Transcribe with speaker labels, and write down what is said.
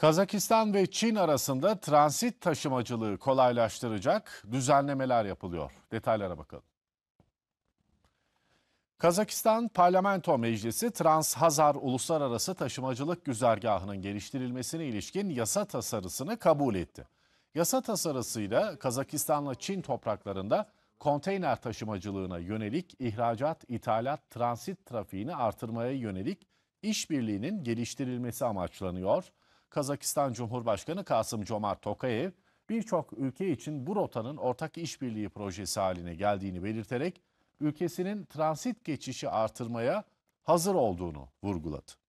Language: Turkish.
Speaker 1: Kazakistan ve Çin arasında transit taşımacılığı kolaylaştıracak düzenlemeler yapılıyor. Detaylara bakalım. Kazakistan Parlamento Meclisi Trans-Hazar Uluslararası Taşımacılık Güzergahı'nın geliştirilmesine ilişkin yasa tasarısını kabul etti. Yasa tasarısıyla Kazakistan'la Çin topraklarında konteyner taşımacılığına yönelik ihracat, ithalat, transit trafiğini artırmaya yönelik işbirliğinin geliştirilmesi amaçlanıyor. Kazakistan Cumhurbaşkanı Kasım Jomart Tokayev birçok ülke için bu rotanın ortak işbirliği projesi haline geldiğini belirterek ülkesinin transit geçişi artırmaya hazır olduğunu vurguladı.